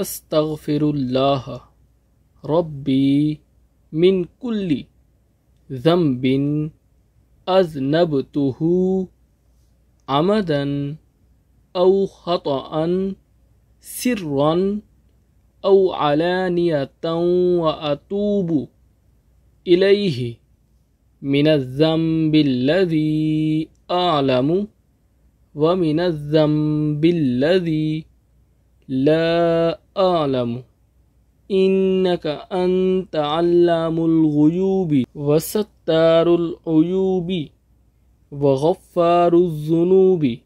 أستغفر الله ربي من كل ذنب أذنبته عمدا أو خطأ سرا أو علانية وأتوب إليه من الذنب الذي أعلم ومن الذنب الذي لا أعلم إنك أنت علام الغيوب وستار العيوب وغفار الذنوب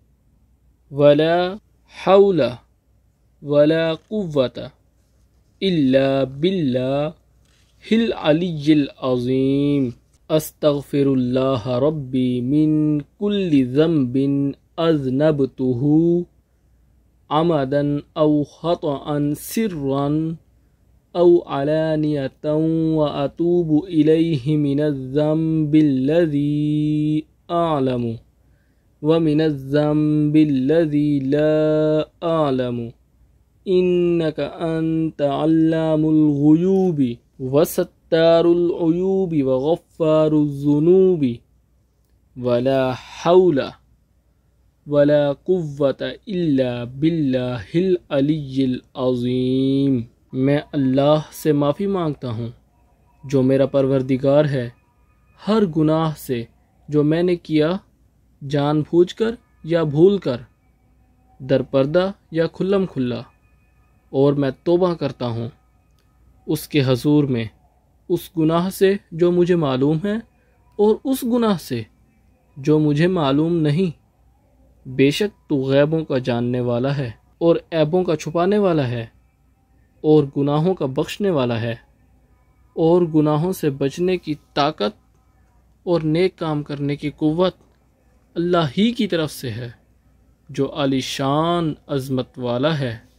ولا حول ولا قوة إلا بالله العلي العظيم أستغفر الله ربي من كل ذنب أذنبته عمدا أو خطأ سرا أو علانية وأتوب إليه من الذنب الذي أعلم ومن الذنب الذي لا أعلم إنك أنت علام الغيوب وستار العيوب وغفار الذنوب ولا حول वला कुत अलीम मैं अल्लाह से माफ़ी मांगता हूँ जो मेरा परवरदिगार है हर गुनाह से जो मैंने किया जान भूझ कर या भूल कर दरपर्दा या खुल्लम खुल्ला और मैं तोबा करता हूँ उसके हजूर में उस गुनाह से जो मुझे मालूम है और उस गुनाह से जो मुझे मालूम नहीं बेशक तू गैबों का जानने वाला है और ऐबों का छुपाने वाला है और गुनाहों का बख्शने वाला है और गुनाहों से बचने की ताकत और नेक काम करने की क़वत अल्लाह ही की तरफ से है जो आलीशान अज़मत वाला है